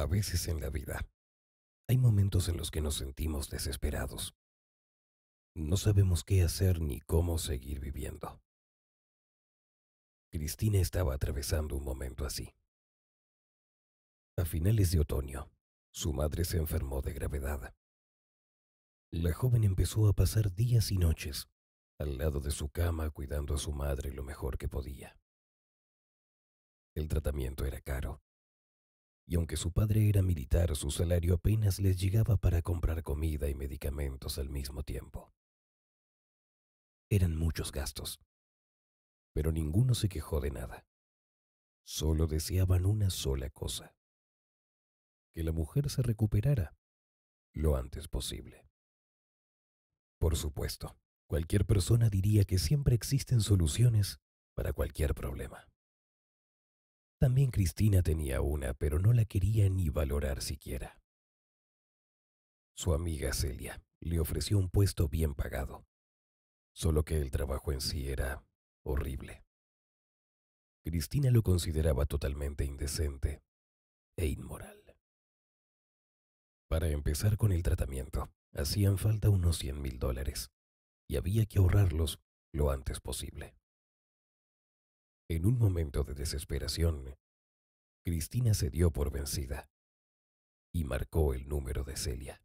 A veces en la vida hay momentos en los que nos sentimos desesperados. No sabemos qué hacer ni cómo seguir viviendo. Cristina estaba atravesando un momento así. A finales de otoño, su madre se enfermó de gravedad. La joven empezó a pasar días y noches al lado de su cama cuidando a su madre lo mejor que podía. El tratamiento era caro y aunque su padre era militar, su salario apenas les llegaba para comprar comida y medicamentos al mismo tiempo. Eran muchos gastos, pero ninguno se quejó de nada. Solo deseaban una sola cosa, que la mujer se recuperara lo antes posible. Por supuesto, cualquier persona diría que siempre existen soluciones para cualquier problema. También Cristina tenía una, pero no la quería ni valorar siquiera. Su amiga Celia le ofreció un puesto bien pagado, solo que el trabajo en sí era horrible. Cristina lo consideraba totalmente indecente e inmoral. Para empezar con el tratamiento, hacían falta unos 100 mil dólares y había que ahorrarlos lo antes posible. En un momento de desesperación, Cristina se dio por vencida y marcó el número de Celia.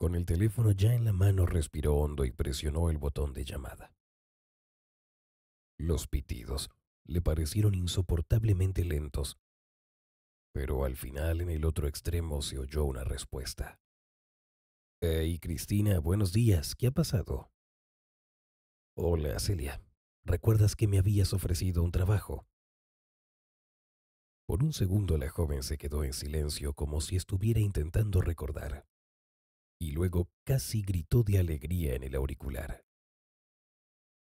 Con el teléfono ya en la mano respiró hondo y presionó el botón de llamada. Los pitidos le parecieron insoportablemente lentos, pero al final en el otro extremo se oyó una respuesta. Hey, Cristina, buenos días, ¿qué ha pasado? Hola, Celia. ¿Recuerdas que me habías ofrecido un trabajo? Por un segundo la joven se quedó en silencio como si estuviera intentando recordar, y luego casi gritó de alegría en el auricular.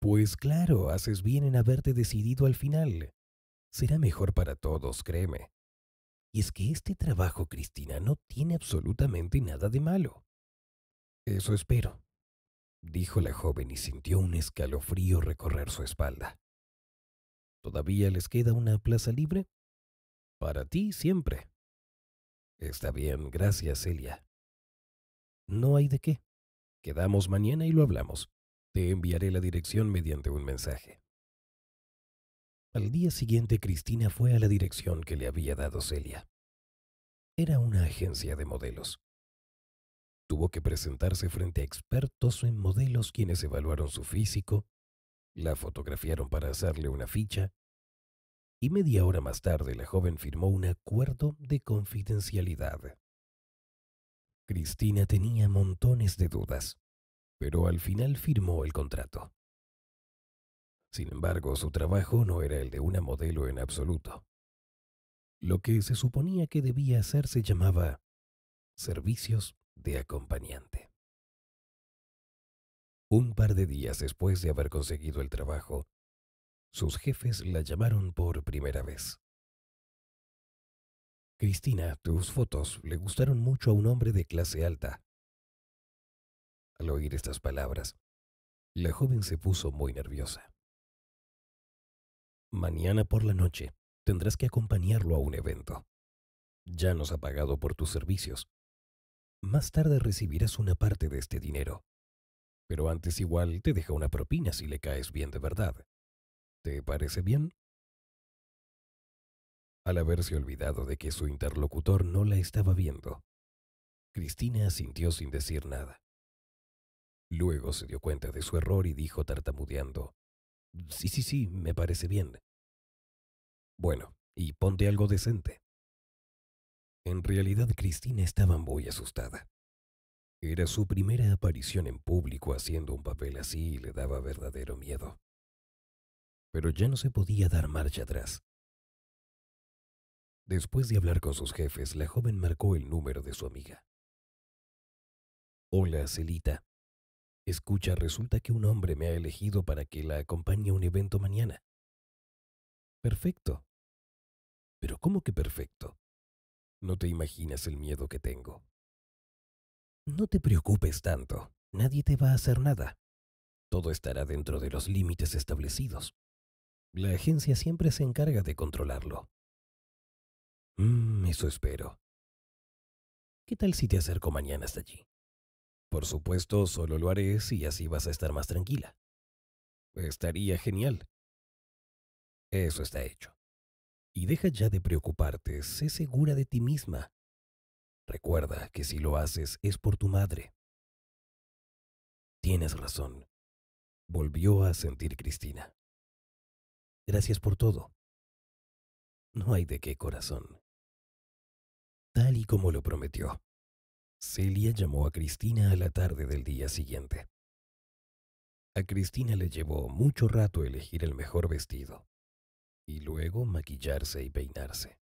Pues claro, haces bien en haberte decidido al final. Será mejor para todos, créeme. Y es que este trabajo, Cristina, no tiene absolutamente nada de malo. Eso espero dijo la joven y sintió un escalofrío recorrer su espalda. ¿Todavía les queda una plaza libre? Para ti siempre. Está bien, gracias, Celia. No hay de qué. Quedamos mañana y lo hablamos. Te enviaré la dirección mediante un mensaje. Al día siguiente, Cristina fue a la dirección que le había dado Celia. Era una agencia de modelos. Tuvo que presentarse frente a expertos en modelos quienes evaluaron su físico, la fotografiaron para hacerle una ficha y media hora más tarde la joven firmó un acuerdo de confidencialidad. Cristina tenía montones de dudas, pero al final firmó el contrato. Sin embargo, su trabajo no era el de una modelo en absoluto. Lo que se suponía que debía hacer se llamaba servicios de acompañante. Un par de días después de haber conseguido el trabajo, sus jefes la llamaron por primera vez. Cristina, tus fotos le gustaron mucho a un hombre de clase alta. Al oír estas palabras, la joven se puso muy nerviosa. Mañana por la noche tendrás que acompañarlo a un evento. Ya nos ha pagado por tus servicios más tarde recibirás una parte de este dinero. Pero antes igual te deja una propina si le caes bien de verdad. ¿Te parece bien? Al haberse olvidado de que su interlocutor no la estaba viendo, Cristina asintió sin decir nada. Luego se dio cuenta de su error y dijo tartamudeando, Sí, sí, sí, me parece bien. Bueno, y ponte algo decente. En realidad Cristina estaba muy asustada. Era su primera aparición en público haciendo un papel así y le daba verdadero miedo. Pero ya no se podía dar marcha atrás. Después de hablar con sus jefes, la joven marcó el número de su amiga. Hola, Celita. Escucha, resulta que un hombre me ha elegido para que la acompañe a un evento mañana. Perfecto. Pero ¿cómo que perfecto? No te imaginas el miedo que tengo. No te preocupes tanto, nadie te va a hacer nada. Todo estará dentro de los límites establecidos. La agencia siempre se encarga de controlarlo. Mm, eso espero. ¿Qué tal si te acerco mañana hasta allí? Por supuesto, solo lo haré si así vas a estar más tranquila. Estaría genial. Eso está hecho y deja ya de preocuparte, sé segura de ti misma. Recuerda que si lo haces es por tu madre. Tienes razón, volvió a sentir Cristina. Gracias por todo. No hay de qué corazón. Tal y como lo prometió, Celia llamó a Cristina a la tarde del día siguiente. A Cristina le llevó mucho rato elegir el mejor vestido y luego maquillarse y peinarse.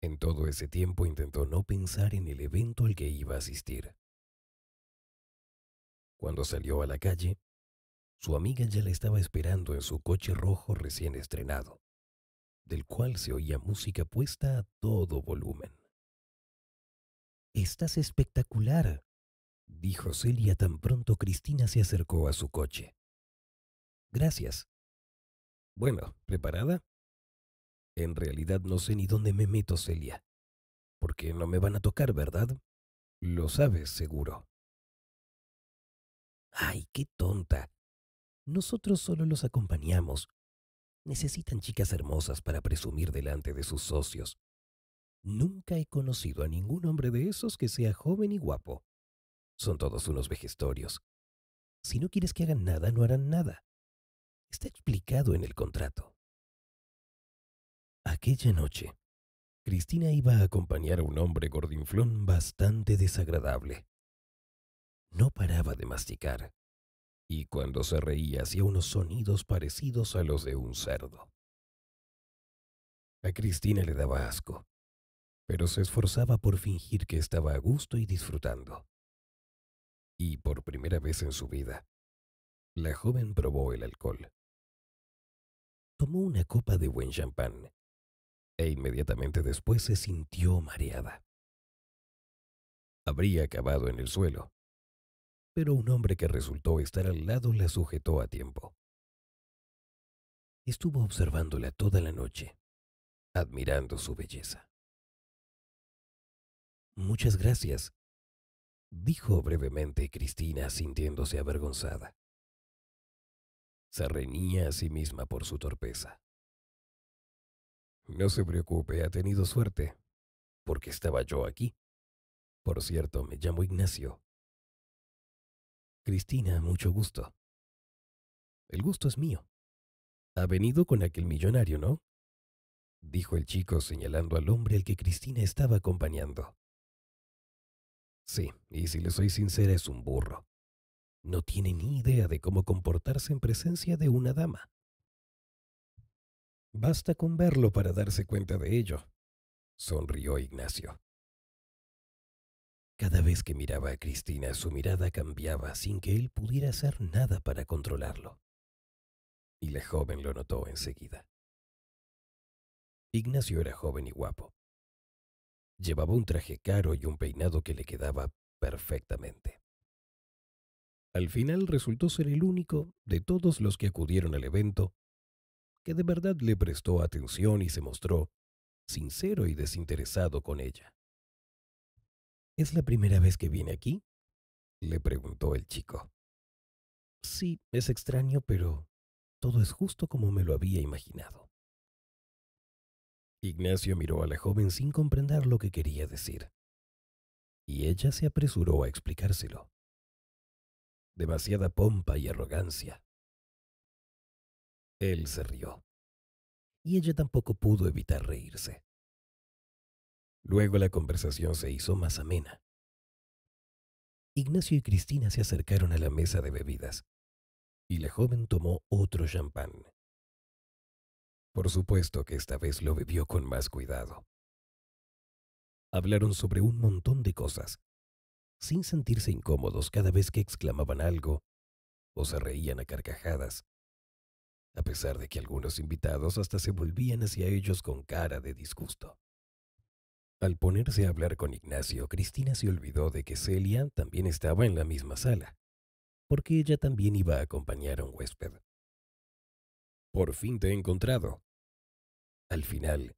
En todo ese tiempo intentó no pensar en el evento al que iba a asistir. Cuando salió a la calle, su amiga ya la estaba esperando en su coche rojo recién estrenado, del cual se oía música puesta a todo volumen. Estás espectacular, dijo Celia tan pronto Cristina se acercó a su coche. Gracias, bueno, ¿preparada? En realidad no sé ni dónde me meto, Celia. Porque no me van a tocar, ¿verdad? Lo sabes, seguro. ¡Ay, qué tonta! Nosotros solo los acompañamos. Necesitan chicas hermosas para presumir delante de sus socios. Nunca he conocido a ningún hombre de esos que sea joven y guapo. Son todos unos vejestorios. Si no quieres que hagan nada, no harán nada. Está explicado en el contrato. Aquella noche, Cristina iba a acompañar a un hombre gordinflón bastante desagradable. No paraba de masticar, y cuando se reía hacía unos sonidos parecidos a los de un cerdo. A Cristina le daba asco, pero se esforzaba por fingir que estaba a gusto y disfrutando. Y por primera vez en su vida, la joven probó el alcohol tomó una copa de buen champán e inmediatamente después se sintió mareada. Habría acabado en el suelo, pero un hombre que resultó estar al lado la sujetó a tiempo. Estuvo observándola toda la noche, admirando su belleza. Muchas gracias, dijo brevemente Cristina sintiéndose avergonzada se reñía a sí misma por su torpeza. No se preocupe, ha tenido suerte, porque estaba yo aquí. Por cierto, me llamo Ignacio. Cristina, mucho gusto. El gusto es mío. Ha venido con aquel millonario, ¿no? dijo el chico señalando al hombre al que Cristina estaba acompañando. Sí, y si le soy sincera es un burro no tiene ni idea de cómo comportarse en presencia de una dama. Basta con verlo para darse cuenta de ello, sonrió Ignacio. Cada vez que miraba a Cristina, su mirada cambiaba sin que él pudiera hacer nada para controlarlo. Y la joven lo notó enseguida. Ignacio era joven y guapo. Llevaba un traje caro y un peinado que le quedaba perfectamente al final resultó ser el único de todos los que acudieron al evento que de verdad le prestó atención y se mostró sincero y desinteresado con ella. ¿Es la primera vez que viene aquí? le preguntó el chico. Sí, es extraño, pero todo es justo como me lo había imaginado. Ignacio miró a la joven sin comprender lo que quería decir, y ella se apresuró a explicárselo demasiada pompa y arrogancia. Él se rió, y ella tampoco pudo evitar reírse. Luego la conversación se hizo más amena. Ignacio y Cristina se acercaron a la mesa de bebidas, y la joven tomó otro champán. Por supuesto que esta vez lo bebió con más cuidado. Hablaron sobre un montón de cosas, sin sentirse incómodos cada vez que exclamaban algo o se reían a carcajadas, a pesar de que algunos invitados hasta se volvían hacia ellos con cara de disgusto. Al ponerse a hablar con Ignacio, Cristina se olvidó de que Celia también estaba en la misma sala, porque ella también iba a acompañar a un huésped. Por fin te he encontrado. Al final,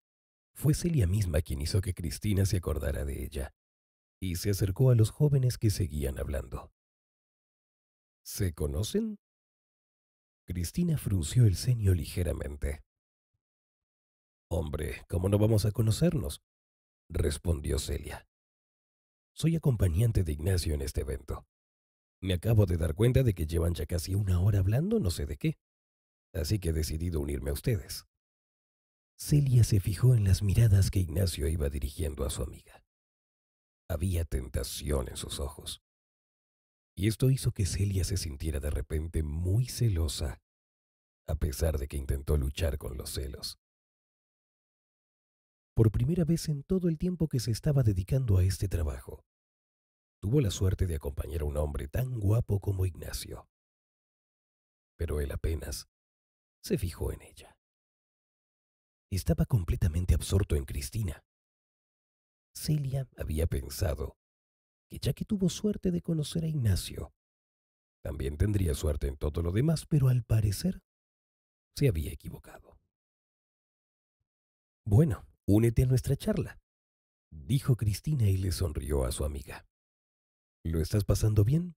fue Celia misma quien hizo que Cristina se acordara de ella, y se acercó a los jóvenes que seguían hablando. ¿Se conocen? Cristina frunció el ceño ligeramente. Hombre, ¿cómo no vamos a conocernos? respondió Celia. Soy acompañante de Ignacio en este evento. Me acabo de dar cuenta de que llevan ya casi una hora hablando no sé de qué, así que he decidido unirme a ustedes. Celia se fijó en las miradas que Ignacio iba dirigiendo a su amiga. Había tentación en sus ojos. Y esto hizo que Celia se sintiera de repente muy celosa, a pesar de que intentó luchar con los celos. Por primera vez en todo el tiempo que se estaba dedicando a este trabajo, tuvo la suerte de acompañar a un hombre tan guapo como Ignacio. Pero él apenas se fijó en ella. Estaba completamente absorto en Cristina, Celia había pensado que ya que tuvo suerte de conocer a Ignacio, también tendría suerte en todo lo demás, pero al parecer se había equivocado. Bueno, únete a nuestra charla, dijo Cristina y le sonrió a su amiga. ¿Lo estás pasando bien?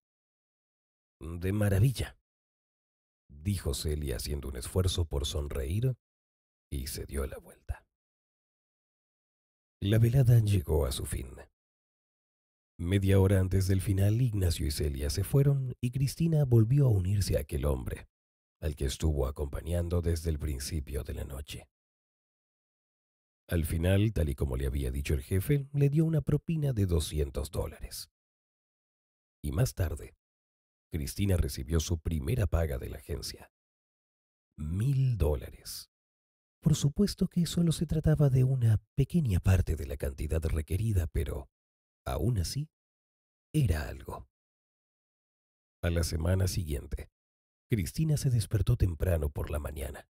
De maravilla, dijo Celia haciendo un esfuerzo por sonreír y se dio la vuelta. La velada llegó a su fin. Media hora antes del final, Ignacio y Celia se fueron y Cristina volvió a unirse a aquel hombre, al que estuvo acompañando desde el principio de la noche. Al final, tal y como le había dicho el jefe, le dio una propina de 200 dólares. Y más tarde, Cristina recibió su primera paga de la agencia. Mil dólares. Por supuesto que solo se trataba de una pequeña parte de la cantidad requerida, pero aún así era algo. A la semana siguiente, Cristina se despertó temprano por la mañana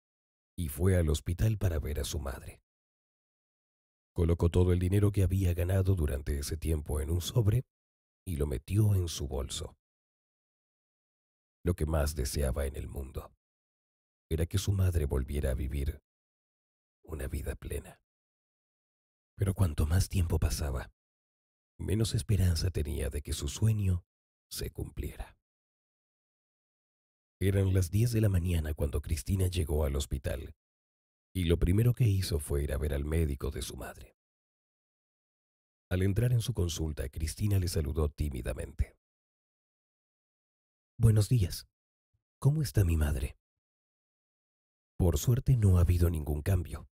y fue al hospital para ver a su madre. Colocó todo el dinero que había ganado durante ese tiempo en un sobre y lo metió en su bolso. Lo que más deseaba en el mundo era que su madre volviera a vivir una vida plena. Pero cuanto más tiempo pasaba, menos esperanza tenía de que su sueño se cumpliera. Eran las 10 de la mañana cuando Cristina llegó al hospital, y lo primero que hizo fue ir a ver al médico de su madre. Al entrar en su consulta, Cristina le saludó tímidamente. Buenos días. ¿Cómo está mi madre? Por suerte no ha habido ningún cambio,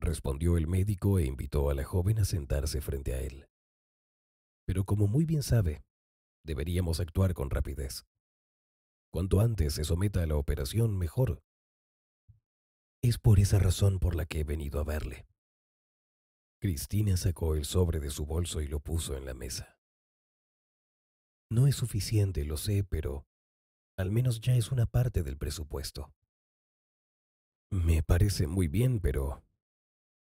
respondió el médico e invitó a la joven a sentarse frente a él. Pero como muy bien sabe, deberíamos actuar con rapidez. Cuanto antes se someta a la operación, mejor. Es por esa razón por la que he venido a verle. Cristina sacó el sobre de su bolso y lo puso en la mesa. No es suficiente, lo sé, pero al menos ya es una parte del presupuesto. Me parece muy bien, pero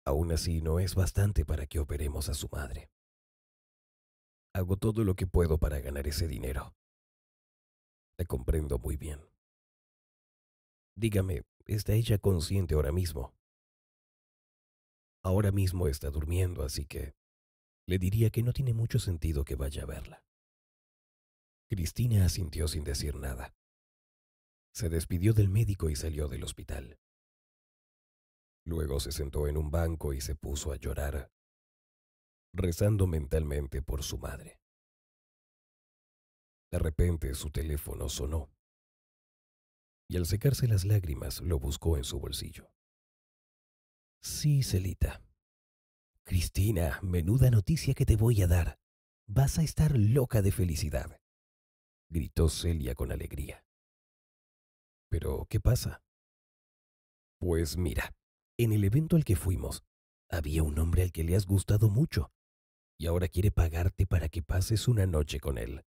Aún así, no es bastante para que operemos a su madre. Hago todo lo que puedo para ganar ese dinero. Te comprendo muy bien. Dígame, ¿está ella consciente ahora mismo? Ahora mismo está durmiendo, así que le diría que no tiene mucho sentido que vaya a verla. Cristina asintió sin decir nada. Se despidió del médico y salió del hospital. Luego se sentó en un banco y se puso a llorar, rezando mentalmente por su madre. De repente su teléfono sonó, y al secarse las lágrimas lo buscó en su bolsillo. Sí, Celita. Cristina, menuda noticia que te voy a dar. Vas a estar loca de felicidad, gritó Celia con alegría. Pero, ¿qué pasa? Pues mira, en el evento al que fuimos, había un hombre al que le has gustado mucho, y ahora quiere pagarte para que pases una noche con él.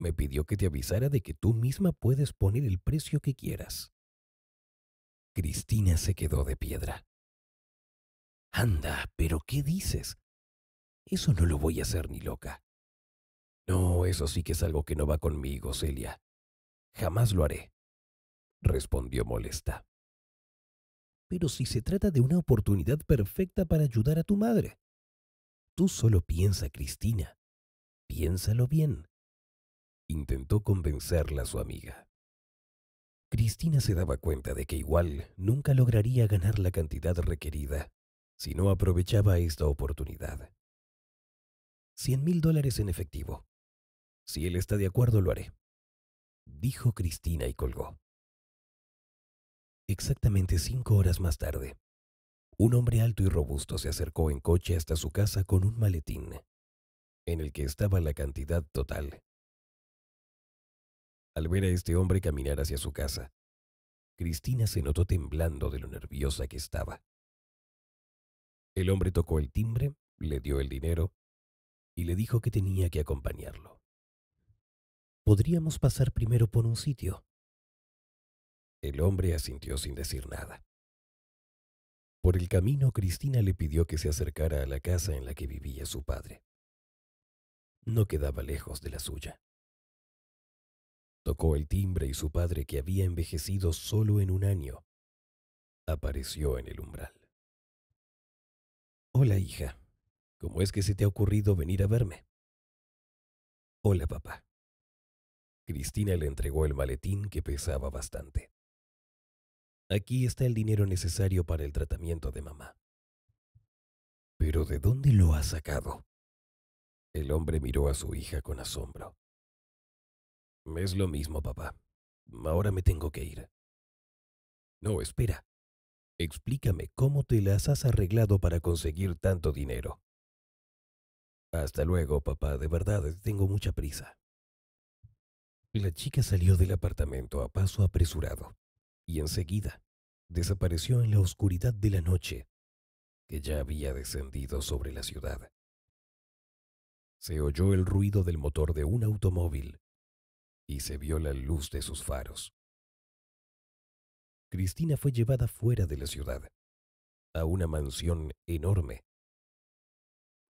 Me pidió que te avisara de que tú misma puedes poner el precio que quieras. Cristina se quedó de piedra. Anda, pero ¿qué dices? Eso no lo voy a hacer ni loca. No, eso sí que es algo que no va conmigo, Celia. Jamás lo haré, respondió molesta pero si se trata de una oportunidad perfecta para ayudar a tu madre. Tú solo piensa, Cristina. Piénsalo bien. Intentó convencerla a su amiga. Cristina se daba cuenta de que igual nunca lograría ganar la cantidad requerida si no aprovechaba esta oportunidad. Cien mil dólares en efectivo. Si él está de acuerdo, lo haré. Dijo Cristina y colgó. Exactamente cinco horas más tarde, un hombre alto y robusto se acercó en coche hasta su casa con un maletín, en el que estaba la cantidad total. Al ver a este hombre caminar hacia su casa, Cristina se notó temblando de lo nerviosa que estaba. El hombre tocó el timbre, le dio el dinero y le dijo que tenía que acompañarlo. Podríamos pasar primero por un sitio, el hombre asintió sin decir nada. Por el camino, Cristina le pidió que se acercara a la casa en la que vivía su padre. No quedaba lejos de la suya. Tocó el timbre y su padre, que había envejecido solo en un año, apareció en el umbral. Hola, hija. ¿Cómo es que se te ha ocurrido venir a verme? Hola, papá. Cristina le entregó el maletín que pesaba bastante. Aquí está el dinero necesario para el tratamiento de mamá. ¿Pero de dónde lo has sacado? El hombre miró a su hija con asombro. Es lo mismo, papá. Ahora me tengo que ir. No, espera. Explícame cómo te las has arreglado para conseguir tanto dinero. Hasta luego, papá. De verdad, tengo mucha prisa. La chica salió del apartamento a paso apresurado y enseguida desapareció en la oscuridad de la noche que ya había descendido sobre la ciudad. Se oyó el ruido del motor de un automóvil y se vio la luz de sus faros. Cristina fue llevada fuera de la ciudad, a una mansión enorme.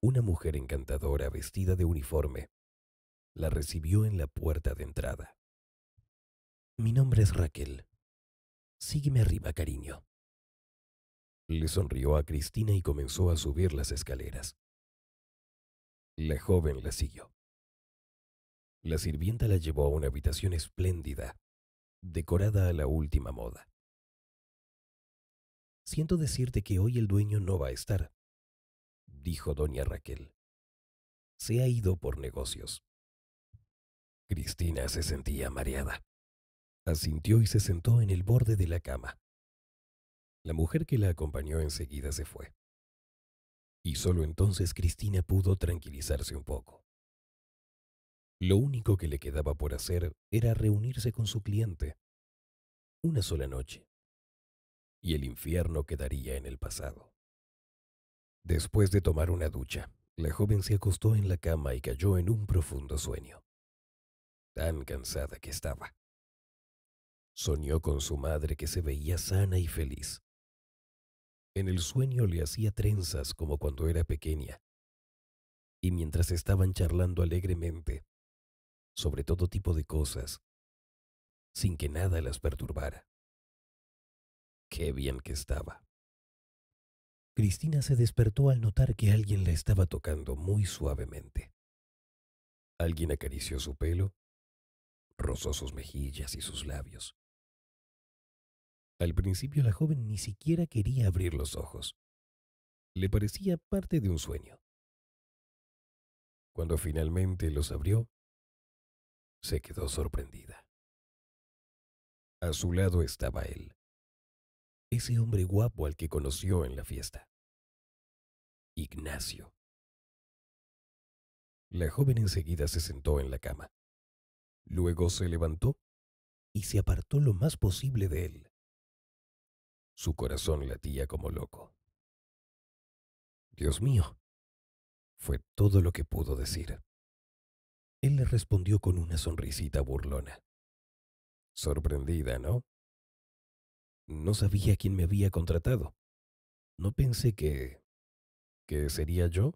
Una mujer encantadora vestida de uniforme la recibió en la puerta de entrada. Mi nombre es Raquel, Sígueme arriba, cariño. Le sonrió a Cristina y comenzó a subir las escaleras. La joven la siguió. La sirvienta la llevó a una habitación espléndida, decorada a la última moda. Siento decirte que hoy el dueño no va a estar, dijo doña Raquel. Se ha ido por negocios. Cristina se sentía mareada. Asintió y se sentó en el borde de la cama. La mujer que la acompañó enseguida se fue. Y solo entonces Cristina pudo tranquilizarse un poco. Lo único que le quedaba por hacer era reunirse con su cliente. Una sola noche. Y el infierno quedaría en el pasado. Después de tomar una ducha, la joven se acostó en la cama y cayó en un profundo sueño. Tan cansada que estaba. Soñó con su madre que se veía sana y feliz. En el sueño le hacía trenzas como cuando era pequeña. Y mientras estaban charlando alegremente, sobre todo tipo de cosas, sin que nada las perturbara. Qué bien que estaba. Cristina se despertó al notar que alguien la estaba tocando muy suavemente. Alguien acarició su pelo, rozó sus mejillas y sus labios. Al principio la joven ni siquiera quería abrir los ojos. Le parecía parte de un sueño. Cuando finalmente los abrió, se quedó sorprendida. A su lado estaba él, ese hombre guapo al que conoció en la fiesta. Ignacio. La joven enseguida se sentó en la cama. Luego se levantó y se apartó lo más posible de él. Su corazón latía como loco. Dios mío, fue todo lo que pudo decir. Él le respondió con una sonrisita burlona. Sorprendida, ¿no? No sabía quién me había contratado. No pensé que... que sería yo.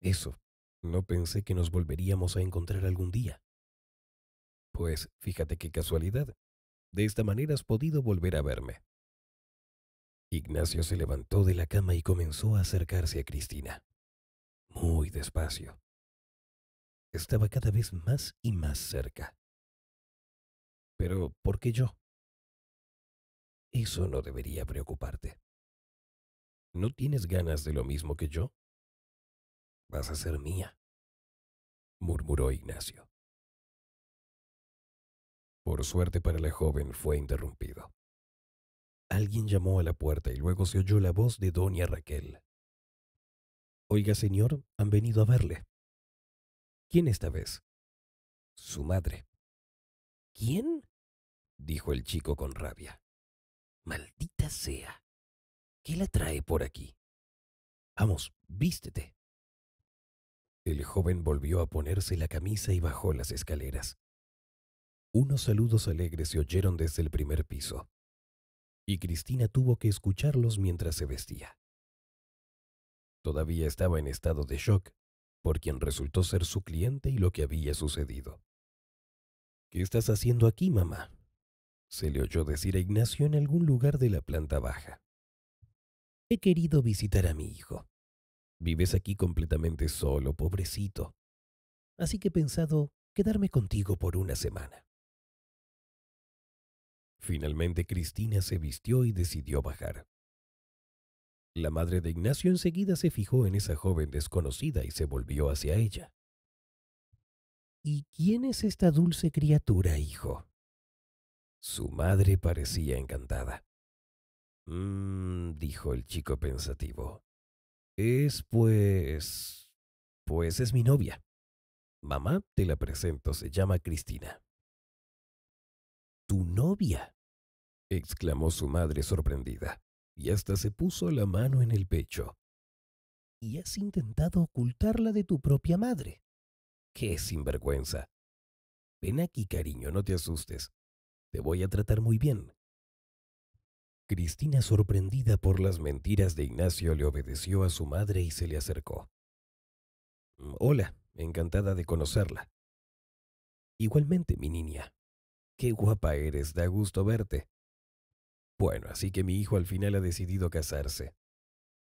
Eso, no pensé que nos volveríamos a encontrar algún día. Pues fíjate qué casualidad. De esta manera has podido volver a verme. Ignacio se levantó de la cama y comenzó a acercarse a Cristina, muy despacio. Estaba cada vez más y más cerca. Pero, ¿por qué yo? Eso no debería preocuparte. ¿No tienes ganas de lo mismo que yo? Vas a ser mía, murmuró Ignacio. Por suerte para la joven fue interrumpido. Alguien llamó a la puerta y luego se oyó la voz de doña Raquel. Oiga, señor, han venido a verle. ¿Quién esta vez? Su madre. ¿Quién? dijo el chico con rabia. Maldita sea. ¿Qué la trae por aquí? Vamos, vístete. El joven volvió a ponerse la camisa y bajó las escaleras. Unos saludos alegres se oyeron desde el primer piso y Cristina tuvo que escucharlos mientras se vestía. Todavía estaba en estado de shock por quien resultó ser su cliente y lo que había sucedido. ¿Qué estás haciendo aquí, mamá? se le oyó decir a Ignacio en algún lugar de la planta baja. He querido visitar a mi hijo. Vives aquí completamente solo, pobrecito. Así que he pensado quedarme contigo por una semana. Finalmente Cristina se vistió y decidió bajar. La madre de Ignacio enseguida se fijó en esa joven desconocida y se volvió hacia ella. ¿Y quién es esta dulce criatura, hijo? Su madre parecía encantada. Mmm, dijo el chico pensativo. Es pues... pues es mi novia. Mamá, te la presento, se llama Cristina. ¿Tu novia? exclamó su madre sorprendida, y hasta se puso la mano en el pecho. ¿Y has intentado ocultarla de tu propia madre? ¡Qué sinvergüenza! Ven aquí, cariño, no te asustes. Te voy a tratar muy bien. Cristina, sorprendida por las mentiras de Ignacio, le obedeció a su madre y se le acercó. Mm, hola, encantada de conocerla. Igualmente, mi niña. Qué guapa eres, da gusto verte. Bueno, así que mi hijo al final ha decidido casarse.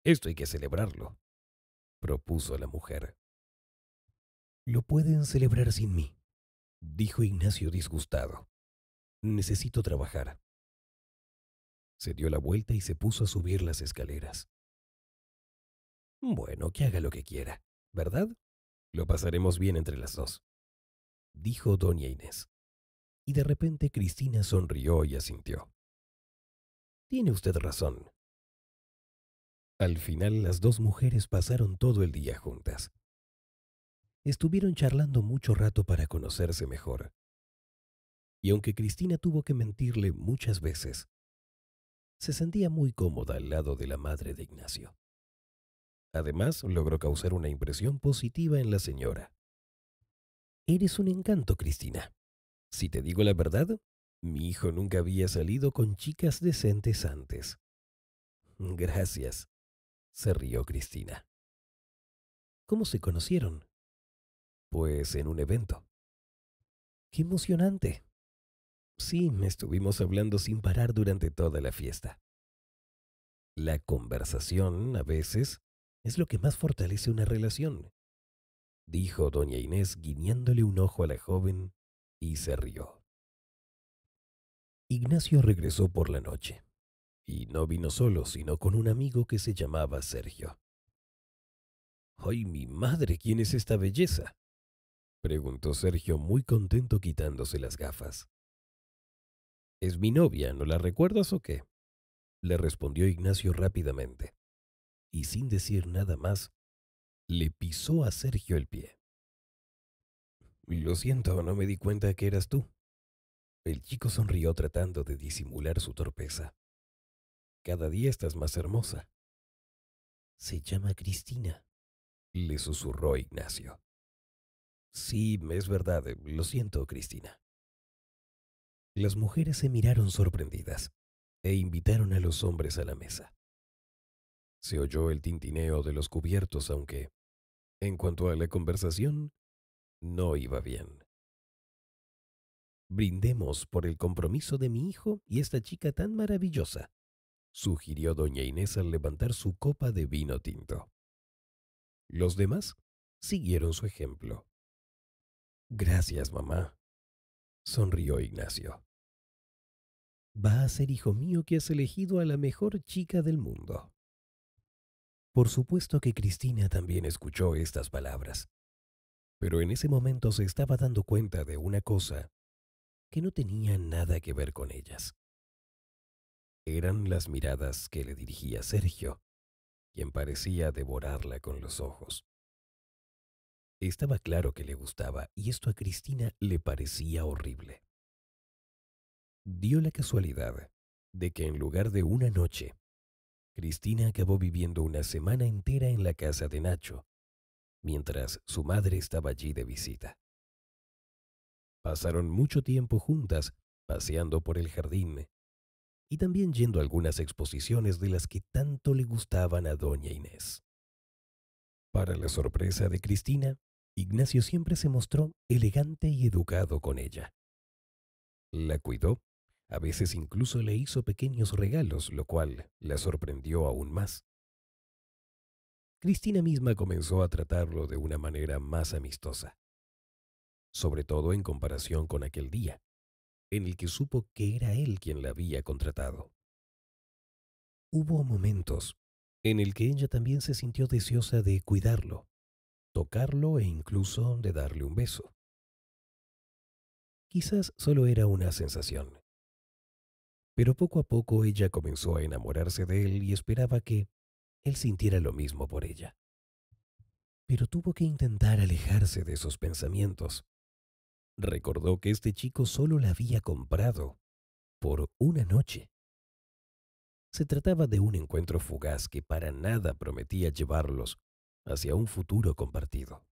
Esto hay que celebrarlo, propuso la mujer. Lo pueden celebrar sin mí, dijo Ignacio disgustado. Necesito trabajar. Se dio la vuelta y se puso a subir las escaleras. Bueno, que haga lo que quiera, ¿verdad? Lo pasaremos bien entre las dos, dijo doña Inés. Y de repente Cristina sonrió y asintió. Tiene usted razón. Al final las dos mujeres pasaron todo el día juntas. Estuvieron charlando mucho rato para conocerse mejor. Y aunque Cristina tuvo que mentirle muchas veces, se sentía muy cómoda al lado de la madre de Ignacio. Además, logró causar una impresión positiva en la señora. Eres un encanto, Cristina. Si te digo la verdad, mi hijo nunca había salido con chicas decentes antes. Gracias, se rió Cristina. ¿Cómo se conocieron? Pues en un evento. ¡Qué emocionante! Sí, estuvimos hablando sin parar durante toda la fiesta. La conversación, a veces, es lo que más fortalece una relación, dijo doña Inés guiñándole un ojo a la joven y se rió. Ignacio regresó por la noche, y no vino solo, sino con un amigo que se llamaba Sergio. ¡Ay, mi madre! ¿Quién es esta belleza? preguntó Sergio muy contento quitándose las gafas. Es mi novia, ¿no la recuerdas o qué? le respondió Ignacio rápidamente, y sin decir nada más, le pisó a Sergio el pie. Lo siento, no me di cuenta que eras tú, el chico sonrió tratando de disimular su torpeza. Cada día estás más hermosa. Se llama Cristina, le susurró Ignacio. Sí, es verdad. Eh, lo siento, Cristina. Las mujeres se miraron sorprendidas e invitaron a los hombres a la mesa. Se oyó el tintineo de los cubiertos, aunque, en cuanto a la conversación, no iba bien. Brindemos por el compromiso de mi hijo y esta chica tan maravillosa, sugirió doña Inés al levantar su copa de vino tinto. Los demás siguieron su ejemplo. Gracias, mamá, sonrió Ignacio. Va a ser hijo mío que has elegido a la mejor chica del mundo. Por supuesto que Cristina también escuchó estas palabras, pero en ese momento se estaba dando cuenta de una cosa que no tenía nada que ver con ellas. Eran las miradas que le dirigía Sergio, quien parecía devorarla con los ojos. Estaba claro que le gustaba y esto a Cristina le parecía horrible. Dio la casualidad de que en lugar de una noche, Cristina acabó viviendo una semana entera en la casa de Nacho, mientras su madre estaba allí de visita. Pasaron mucho tiempo juntas, paseando por el jardín, y también yendo a algunas exposiciones de las que tanto le gustaban a doña Inés. Para la sorpresa de Cristina, Ignacio siempre se mostró elegante y educado con ella. La cuidó, a veces incluso le hizo pequeños regalos, lo cual la sorprendió aún más. Cristina misma comenzó a tratarlo de una manera más amistosa sobre todo en comparación con aquel día, en el que supo que era él quien la había contratado. Hubo momentos en el que ella también se sintió deseosa de cuidarlo, tocarlo e incluso de darle un beso. Quizás solo era una sensación. Pero poco a poco ella comenzó a enamorarse de él y esperaba que él sintiera lo mismo por ella. Pero tuvo que intentar alejarse de esos pensamientos Recordó que este chico solo la había comprado por una noche. Se trataba de un encuentro fugaz que para nada prometía llevarlos hacia un futuro compartido.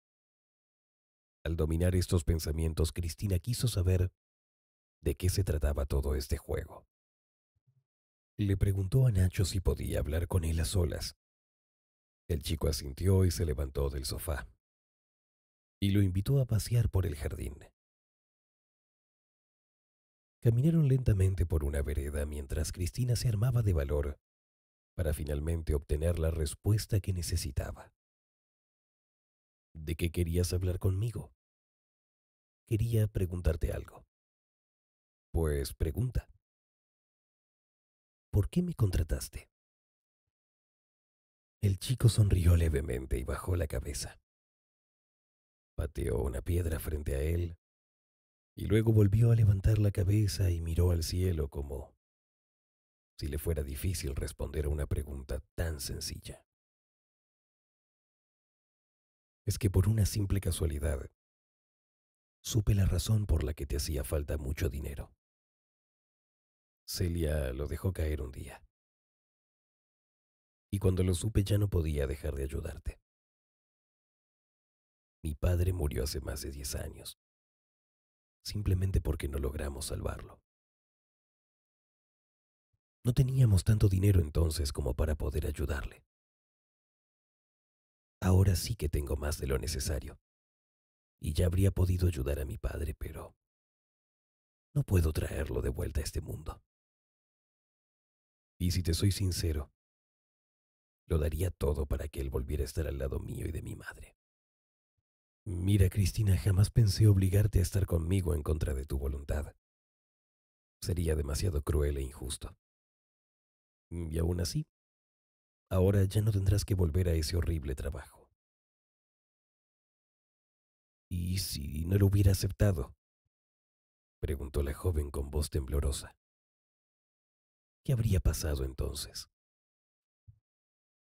Al dominar estos pensamientos, Cristina quiso saber de qué se trataba todo este juego. Le preguntó a Nacho si podía hablar con él a solas. El chico asintió y se levantó del sofá. Y lo invitó a pasear por el jardín. Caminaron lentamente por una vereda mientras Cristina se armaba de valor para finalmente obtener la respuesta que necesitaba. ¿De qué querías hablar conmigo? Quería preguntarte algo. Pues pregunta. ¿Por qué me contrataste? El chico sonrió levemente y bajó la cabeza. Pateó una piedra frente a él y luego volvió a levantar la cabeza y miró al cielo como si le fuera difícil responder a una pregunta tan sencilla. Es que por una simple casualidad, supe la razón por la que te hacía falta mucho dinero. Celia lo dejó caer un día. Y cuando lo supe ya no podía dejar de ayudarte. Mi padre murió hace más de diez años simplemente porque no logramos salvarlo. No teníamos tanto dinero entonces como para poder ayudarle. Ahora sí que tengo más de lo necesario. Y ya habría podido ayudar a mi padre, pero... No puedo traerlo de vuelta a este mundo. Y si te soy sincero, lo daría todo para que él volviera a estar al lado mío y de mi madre. Mira, Cristina, jamás pensé obligarte a estar conmigo en contra de tu voluntad. Sería demasiado cruel e injusto. Y aún así, ahora ya no tendrás que volver a ese horrible trabajo. ¿Y si no lo hubiera aceptado? preguntó la joven con voz temblorosa. ¿Qué habría pasado entonces?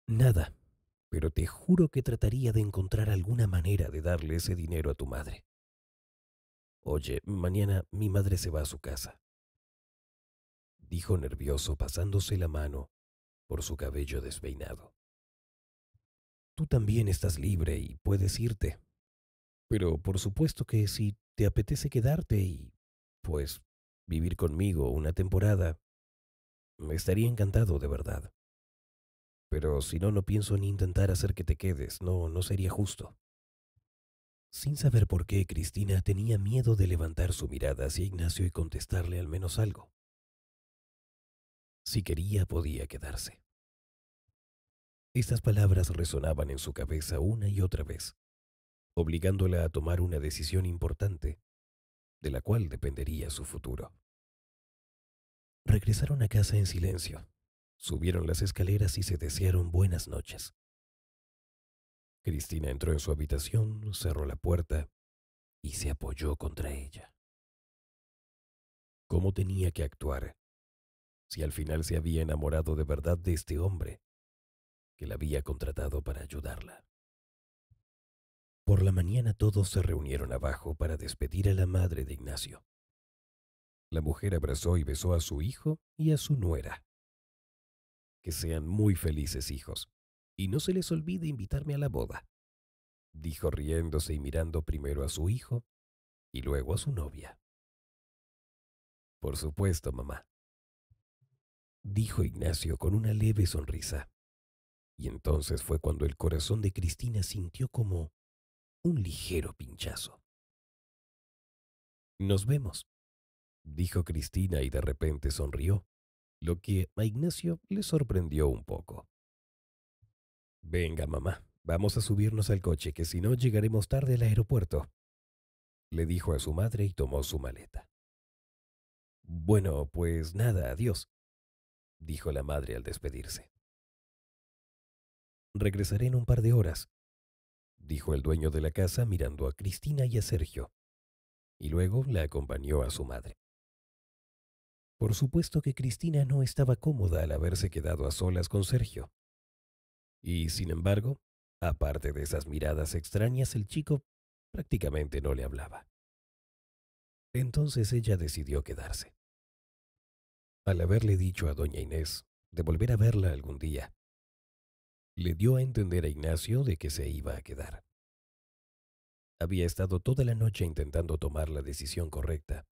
Nada, pero te juro que trataría de encontrar alguna manera de darle ese dinero a tu madre. Oye, mañana mi madre se va a su casa, dijo nervioso pasándose la mano por su cabello desveinado. Tú también estás libre y puedes irte. Pero por supuesto que si te apetece quedarte y, pues, vivir conmigo una temporada, me estaría encantado de verdad. Pero si no, no pienso ni intentar hacer que te quedes, no, no sería justo. Sin saber por qué, Cristina tenía miedo de levantar su mirada hacia Ignacio y contestarle al menos algo. Si quería, podía quedarse. Estas palabras resonaban en su cabeza una y otra vez, obligándola a tomar una decisión importante, de la cual dependería su futuro. Regresaron a casa en silencio, Subieron las escaleras y se desearon buenas noches. Cristina entró en su habitación, cerró la puerta y se apoyó contra ella. ¿Cómo tenía que actuar? Si al final se había enamorado de verdad de este hombre, que la había contratado para ayudarla. Por la mañana todos se reunieron abajo para despedir a la madre de Ignacio. La mujer abrazó y besó a su hijo y a su nuera. Que sean muy felices hijos, y no se les olvide invitarme a la boda, dijo riéndose y mirando primero a su hijo y luego a su novia. Por supuesto, mamá, dijo Ignacio con una leve sonrisa. Y entonces fue cuando el corazón de Cristina sintió como un ligero pinchazo. Nos vemos, dijo Cristina y de repente sonrió, lo que a Ignacio le sorprendió un poco. Venga, mamá, vamos a subirnos al coche, que si no llegaremos tarde al aeropuerto, le dijo a su madre y tomó su maleta. Bueno, pues nada, adiós, dijo la madre al despedirse. Regresaré en un par de horas, dijo el dueño de la casa mirando a Cristina y a Sergio, y luego la acompañó a su madre. Por supuesto que Cristina no estaba cómoda al haberse quedado a solas con Sergio. Y, sin embargo, aparte de esas miradas extrañas, el chico prácticamente no le hablaba. Entonces ella decidió quedarse. Al haberle dicho a doña Inés de volver a verla algún día, le dio a entender a Ignacio de que se iba a quedar. Había estado toda la noche intentando tomar la decisión correcta,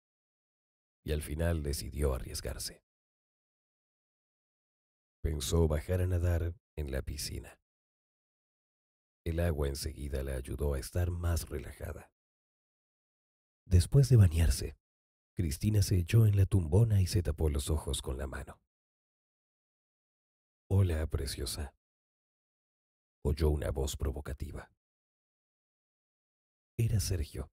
y al final decidió arriesgarse. Pensó bajar a nadar en la piscina. El agua enseguida la ayudó a estar más relajada. Después de bañarse, Cristina se echó en la tumbona y se tapó los ojos con la mano. Hola, preciosa. Oyó una voz provocativa. Era Sergio,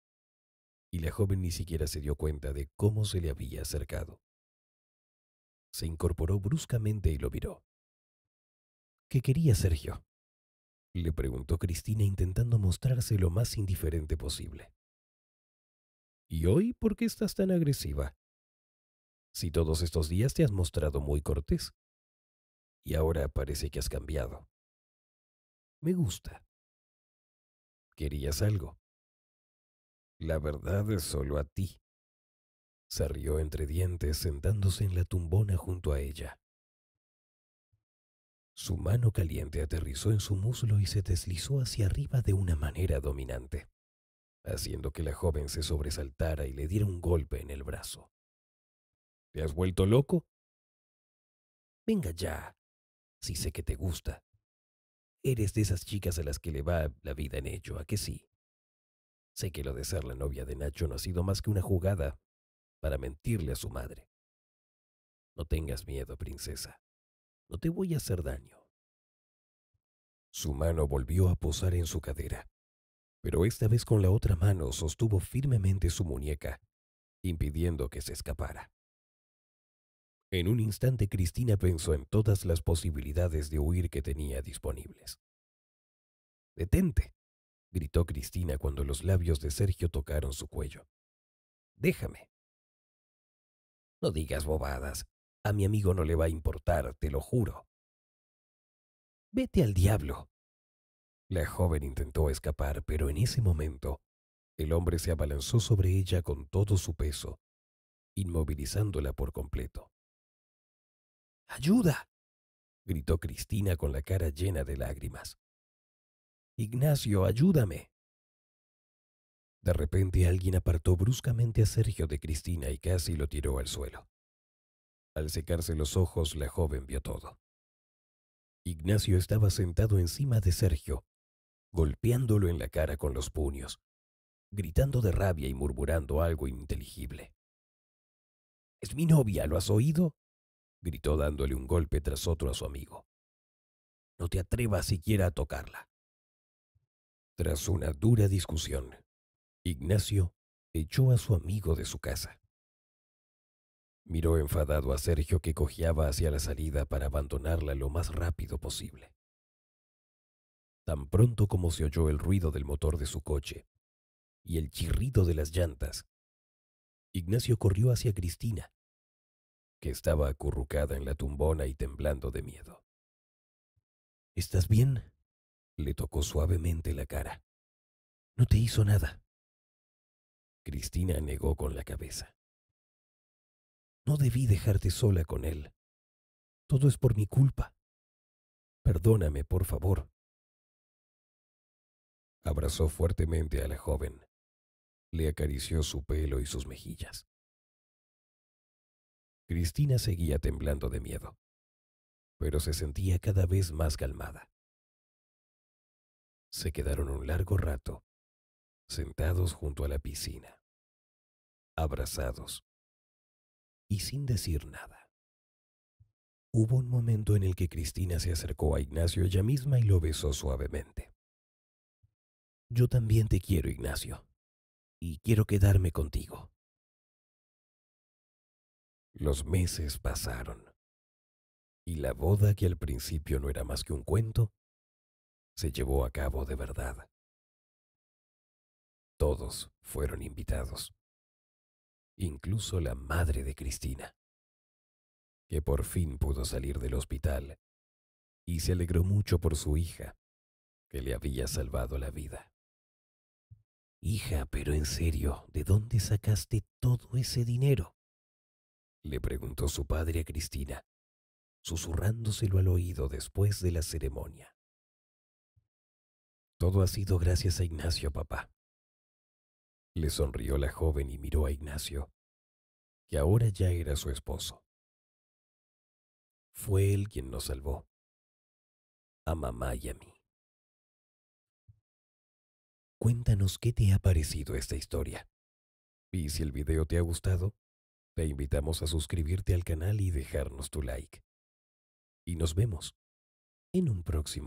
y la joven ni siquiera se dio cuenta de cómo se le había acercado. Se incorporó bruscamente y lo miró. ¿Qué quería Sergio? le preguntó Cristina intentando mostrarse lo más indiferente posible. ¿Y hoy por qué estás tan agresiva? Si todos estos días te has mostrado muy cortés. Y ahora parece que has cambiado. Me gusta. ¿Querías algo? La verdad es solo a ti. Se rió entre dientes sentándose en la tumbona junto a ella. Su mano caliente aterrizó en su muslo y se deslizó hacia arriba de una manera dominante, haciendo que la joven se sobresaltara y le diera un golpe en el brazo. ¿Te has vuelto loco? Venga ya, si sé que te gusta. Eres de esas chicas a las que le va la vida en ello, ¿a que sí? Sé que lo de ser la novia de Nacho no ha sido más que una jugada para mentirle a su madre. No tengas miedo, princesa. No te voy a hacer daño. Su mano volvió a posar en su cadera, pero esta vez con la otra mano sostuvo firmemente su muñeca, impidiendo que se escapara. En un instante Cristina pensó en todas las posibilidades de huir que tenía disponibles. Detente, gritó Cristina cuando los labios de Sergio tocaron su cuello. Déjame. No digas bobadas. A mi amigo no le va a importar, te lo juro. Vete al diablo. La joven intentó escapar, pero en ese momento el hombre se abalanzó sobre ella con todo su peso, inmovilizándola por completo. ¡Ayuda! gritó Cristina con la cara llena de lágrimas. Ignacio, ayúdame. De repente alguien apartó bruscamente a Sergio de Cristina y casi lo tiró al suelo. Al secarse los ojos, la joven vio todo. Ignacio estaba sentado encima de Sergio, golpeándolo en la cara con los puños, gritando de rabia y murmurando algo ininteligible. Es mi novia, ¿lo has oído? gritó dándole un golpe tras otro a su amigo. No te atrevas siquiera a tocarla. Tras una dura discusión, Ignacio echó a su amigo de su casa. Miró enfadado a Sergio que cojeaba hacia la salida para abandonarla lo más rápido posible. Tan pronto como se oyó el ruido del motor de su coche y el chirrido de las llantas, Ignacio corrió hacia Cristina, que estaba acurrucada en la tumbona y temblando de miedo. ¿Estás bien? Le tocó suavemente la cara. No te hizo nada. Cristina negó con la cabeza. No debí dejarte sola con él. Todo es por mi culpa. Perdóname, por favor. Abrazó fuertemente a la joven. Le acarició su pelo y sus mejillas. Cristina seguía temblando de miedo, pero se sentía cada vez más calmada se quedaron un largo rato sentados junto a la piscina, abrazados y sin decir nada. Hubo un momento en el que Cristina se acercó a Ignacio ella misma y lo besó suavemente. Yo también te quiero, Ignacio, y quiero quedarme contigo. Los meses pasaron, y la boda que al principio no era más que un cuento, se llevó a cabo de verdad. Todos fueron invitados, incluso la madre de Cristina, que por fin pudo salir del hospital y se alegró mucho por su hija, que le había salvado la vida. Hija, pero en serio, ¿de dónde sacaste todo ese dinero? le preguntó su padre a Cristina, susurrándoselo al oído después de la ceremonia. Todo ha sido gracias a Ignacio, papá. Le sonrió la joven y miró a Ignacio, que ahora ya era su esposo. Fue él quien nos salvó, a mamá y a mí. Cuéntanos qué te ha parecido esta historia. Y si el video te ha gustado, te invitamos a suscribirte al canal y dejarnos tu like. Y nos vemos en un próximo